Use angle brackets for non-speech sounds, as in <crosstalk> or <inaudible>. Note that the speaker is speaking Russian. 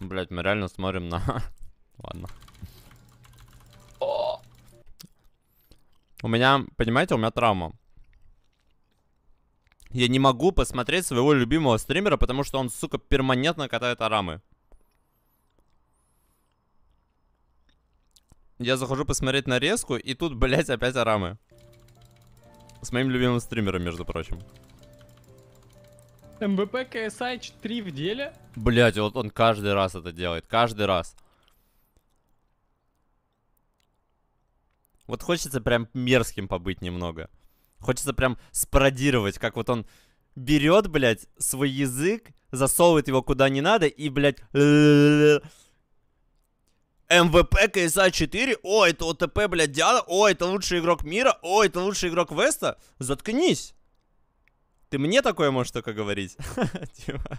Блять, мы реально смотрим на... <laughs> Ладно. У меня, понимаете, у меня травма. Я не могу посмотреть своего любимого стримера, потому что он, сука, перманентно катает арамы. Я захожу посмотреть нарезку, и тут, блядь, опять арамы. С моим любимым стримером, между прочим. МВП КСА 3 в деле? Блять, вот он каждый раз это делает. Каждый раз. Вот хочется прям мерзким побыть немного. Хочется прям спародировать, как вот он берет, блядь, свой язык, засовывает его куда не надо и, блядь... МВП КСА 4, о, это ОТП, блядь, Диана, о, это лучший игрок мира, о, это лучший игрок Веста. Заткнись. Ты мне такое можешь только говорить? <laughs> Типа.